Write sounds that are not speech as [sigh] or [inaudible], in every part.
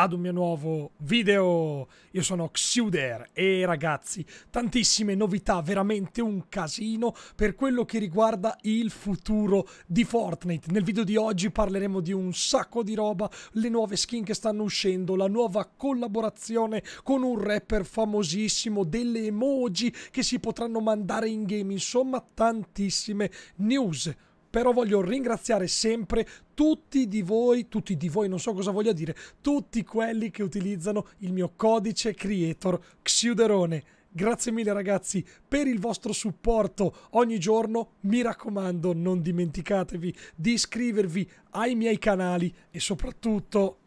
ad un mio nuovo video. Io sono Xuder e ragazzi, tantissime novità, veramente un casino per quello che riguarda il futuro di Fortnite. Nel video di oggi parleremo di un sacco di roba, le nuove skin che stanno uscendo, la nuova collaborazione con un rapper famosissimo, delle emoji che si potranno mandare in game, insomma tantissime news però voglio ringraziare sempre tutti di voi, tutti di voi, non so cosa voglia dire, tutti quelli che utilizzano il mio codice creator Xiuderone. Grazie mille ragazzi per il vostro supporto ogni giorno. Mi raccomando, non dimenticatevi di iscrivervi ai miei canali e soprattutto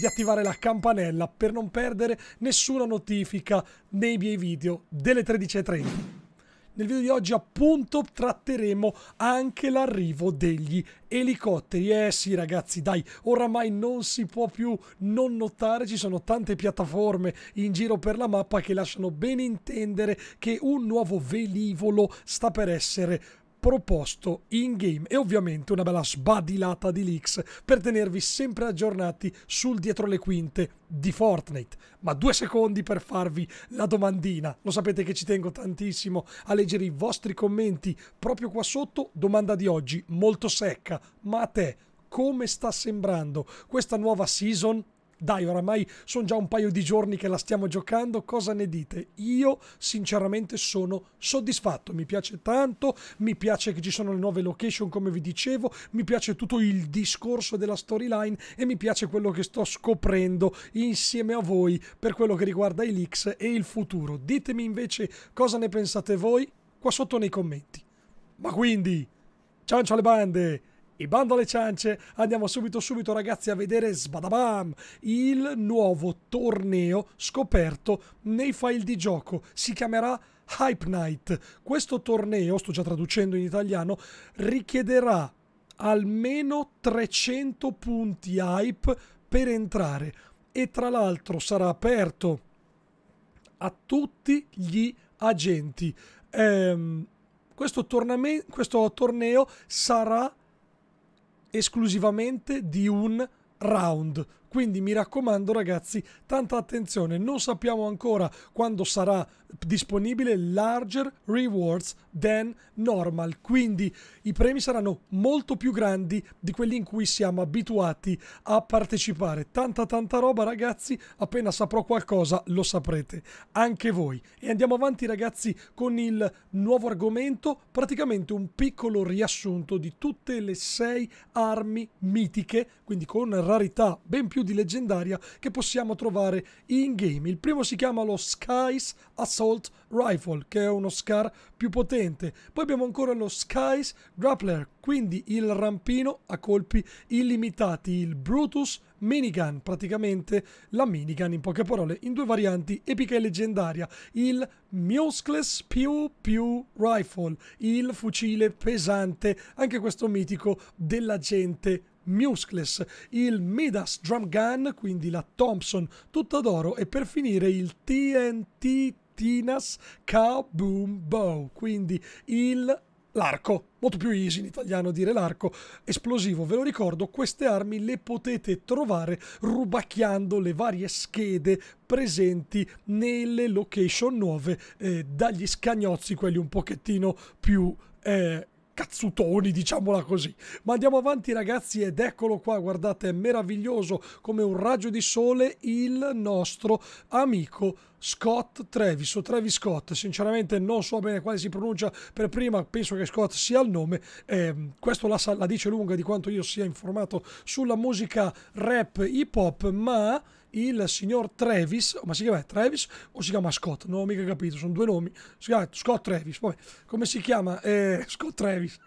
di attivare la campanella per non perdere nessuna notifica nei miei video delle 13.30. Nel video di oggi appunto tratteremo anche l'arrivo degli elicotteri. Eh sì ragazzi dai, oramai non si può più non notare, ci sono tante piattaforme in giro per la mappa che lasciano ben intendere che un nuovo velivolo sta per essere proposto in game e ovviamente una bella sbadilata di leaks per tenervi sempre aggiornati sul dietro le quinte di Fortnite. Ma due secondi per farvi la domandina. Lo sapete che ci tengo tantissimo a leggere i vostri commenti proprio qua sotto. Domanda di oggi molto secca, ma a te come sta sembrando questa nuova season? Dai, oramai sono già un paio di giorni che la stiamo giocando, cosa ne dite? Io sinceramente sono soddisfatto, mi piace tanto, mi piace che ci sono le nuove location come vi dicevo, mi piace tutto il discorso della storyline e mi piace quello che sto scoprendo insieme a voi per quello che riguarda i leaks e il futuro. Ditemi invece cosa ne pensate voi qua sotto nei commenti. Ma quindi, ciancio alle bande! E bando alle ciance, andiamo subito subito ragazzi a vedere sbadabam, il nuovo torneo scoperto nei file di gioco. Si chiamerà Hype Night. Questo torneo, sto già traducendo in italiano, richiederà almeno 300 punti hype per entrare e tra l'altro sarà aperto a tutti gli agenti. Ehm, questo, questo torneo sarà esclusivamente di un round, quindi mi raccomando ragazzi, tanta attenzione, non sappiamo ancora quando sarà disponibile larger rewards than normal, quindi i premi saranno molto più grandi di quelli in cui siamo abituati a partecipare. Tanta tanta roba ragazzi, appena saprò qualcosa lo saprete anche voi. E andiamo avanti ragazzi con il nuovo argomento, praticamente un piccolo riassunto di tutte le sei armi mitiche, quindi con rarità ben più più di leggendaria che possiamo trovare in game. Il primo si chiama lo Skies Assault Rifle, che è uno SCAR più potente. Poi abbiamo ancora lo Skies Grappler, quindi il rampino a colpi illimitati, il Brutus minigun, praticamente la minigun in poche parole, in due varianti, epica e leggendaria, il Muscles Pew Pew Rifle, il fucile pesante, anche questo mitico della gente Muscless, il Midas Drum Gun, quindi la Thompson tutta d'oro e per finire il TNT Tinas Kaboom Bow, quindi il l'arco, molto più easy in italiano dire l'arco, esplosivo, ve lo ricordo, queste armi le potete trovare rubacchiando le varie schede presenti nelle location nuove eh, dagli scagnozzi, quelli un pochettino più... Eh, cazzutoni, diciamola così. Ma andiamo avanti ragazzi ed eccolo qua, guardate, è meraviglioso come un raggio di sole il nostro amico Scott Travis o Travis Scott, sinceramente non so bene quale si pronuncia per prima, penso che Scott sia il nome, eh, questo la, la dice lunga di quanto io sia informato sulla musica rap hip hop, ma il signor Travis, ma si chiama Travis o si chiama Scott? Non ho mica capito, sono due nomi. Si chiama Scott Travis, poi come si chiama? Eh, [laughs] Scott Travis.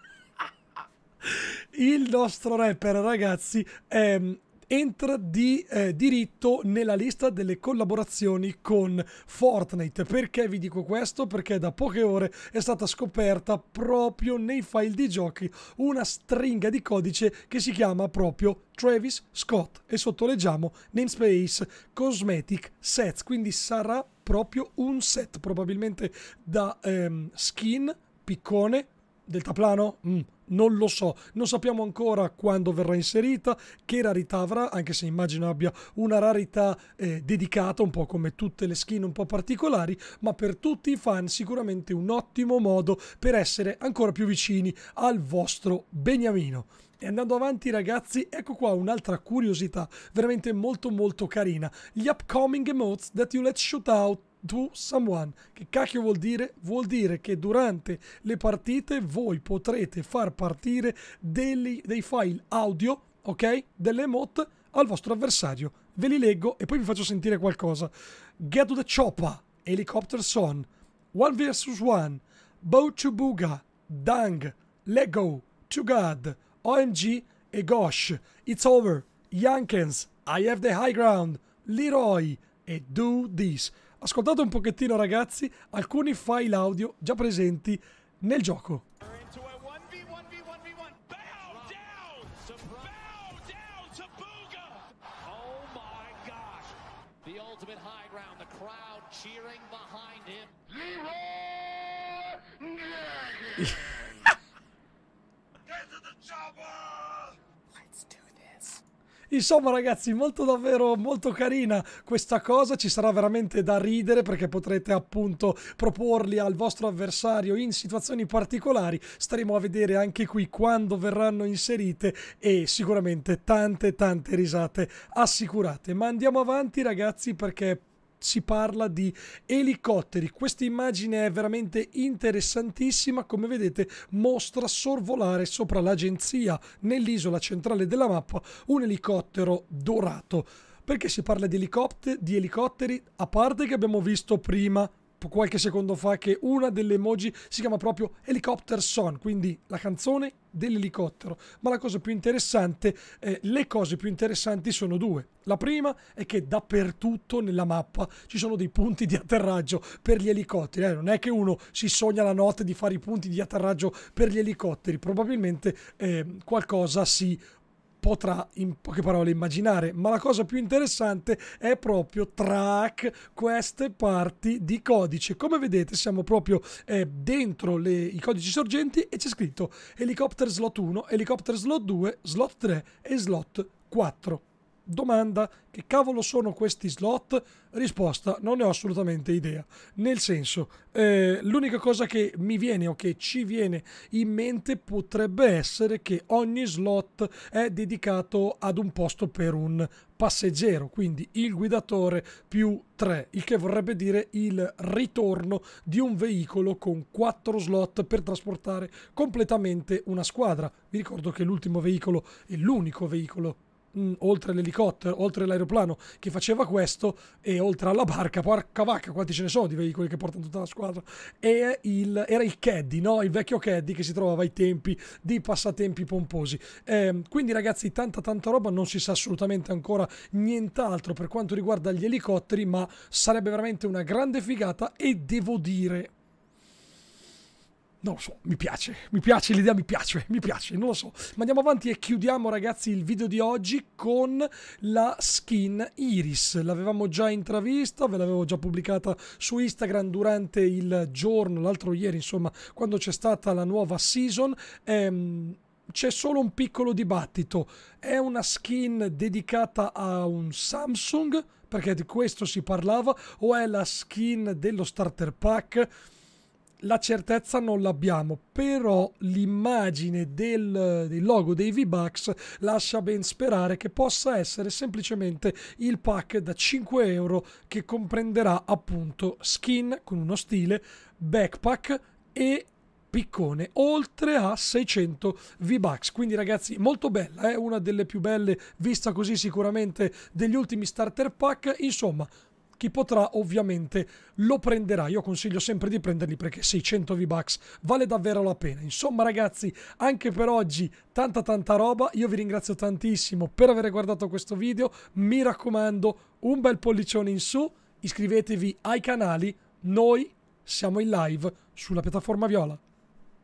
il nostro rapper, ragazzi, è mm, entra di eh, diritto nella lista delle collaborazioni con Fortnite. Perché vi dico questo? Perché da poche ore è stata scoperta proprio nei file di giochi una stringa di codice che si chiama proprio Travis Scott e sotto leggiamo namespace cosmetic sets, quindi sarà proprio un set probabilmente da ehm, skin, piccone, deltaplano? Mm, non lo so, non sappiamo ancora quando verrà inserita, che rarità avrà, anche se immagino abbia una rarità eh, dedicata, un po' come tutte le skin un po' particolari, ma per tutti i fan sicuramente un ottimo modo per essere ancora più vicini al vostro beniamino. E andando avanti ragazzi, ecco qua un'altra curiosità veramente molto molto carina. Gli upcoming emotes that you let shoot out to someone. Che cacchio vuol dire? Vuol dire che durante le partite voi potrete far partire dei, dei file audio, ok? Delle emote al vostro avversario. Ve li leggo e poi vi faccio sentire qualcosa. Get to the Choppa, Helicopter Son, One vs. One, Bow to Booga, Dang, Lego, To God, OMG e Gosh, It's Over, Yankins, I Have the High Ground, Leroy, e Do This. Ascoltate un pochettino ragazzi alcuni file audio già presenti nel gioco. [laughs] Insomma, ragazzi, molto davvero molto carina questa cosa. Ci sarà veramente da ridere perché potrete appunto proporli al vostro avversario in situazioni particolari. Staremo a vedere anche qui quando verranno inserite e sicuramente tante tante risate assicurate. Ma andiamo avanti, ragazzi, perché si parla di elicotteri. Questa immagine è veramente interessantissima, come vedete mostra sorvolare sopra l'agenzia nell'isola centrale della mappa un elicottero dorato. Perché si parla di, elicopter- di elicotteri? A parte che abbiamo visto prima qualche secondo fa che una delle emoji si chiama proprio Helicopter Song, quindi la canzone dell'elicottero. Ma la cosa più interessante, eh, le cose più interessanti sono due. La prima è che dappertutto nella mappa ci sono dei punti di atterraggio per gli elicotteri. Eh, non è che uno si sogna la notte di fare i punti di atterraggio per gli elicotteri, probabilmente eh, qualcosa si potrà in poche parole immaginare, ma la cosa più interessante è proprio track queste parti di codice. Come vedete siamo proprio eh, dentro le, i codici sorgenti e c'è scritto helicopter slot 1, helicopter slot 2, slot 3 e slot 4 domanda che cavolo sono questi slot? Risposta, non ne ho assolutamente idea. Nel senso, eh, l'unica cosa che mi viene o che ci viene in mente potrebbe essere che ogni slot è dedicato ad un posto per un passeggero, quindi il guidatore più tre, il che vorrebbe dire il ritorno di un veicolo con quattro slot per trasportare completamente una squadra. Vi ricordo che l'ultimo veicolo e l'unico veicolo mh, mm, oltre l'elicottero, oltre l'aeroplano che faceva questo e oltre alla barca, porca vacca, quanti ce ne sono di veicoli che portano tutta la squadra, e il, era il caddy, no? il vecchio caddy che si trovava ai tempi di passatempi pomposi. Eh, quindi ragazzi, tanta tanta roba, non si sa assolutamente ancora nient'altro per quanto riguarda gli elicotteri, ma sarebbe veramente una grande figata e devo dire non lo so, mi piace, mi piace l'idea, mi piace, mi piace, non lo so. Ma andiamo avanti e chiudiamo ragazzi il video di oggi con la skin Iris. L'avevamo già intravista, ve l'avevo già pubblicata su Instagram durante il giorno, l'altro ieri, insomma, quando c'è stata la nuova season. Ehm, c'è solo un piccolo dibattito. È una skin dedicata a un Samsung, perché di questo si parlava, o è la skin dello starter pack? la certezza non l'abbiamo, però l'immagine del, del logo dei V-Bucks lascia ben sperare che possa essere semplicemente il pack da 5 euro che comprenderà appunto skin con uno stile, backpack e piccone oltre a 600 V-Bucks quindi ragazzi molto bella è eh? una delle più belle vista così sicuramente degli ultimi starter pack insomma chi potrà ovviamente lo prenderà. Io consiglio sempre di prenderli perché 600 V-Bucks vale davvero la pena. Insomma ragazzi, anche per oggi tanta tanta roba. Io vi ringrazio tantissimo per aver guardato questo video. Mi raccomando, un bel pollicione in su, iscrivetevi ai canali. Noi siamo in live sulla piattaforma Viola.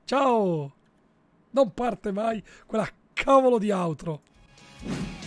Ciao! Non parte mai quella cavolo di outro.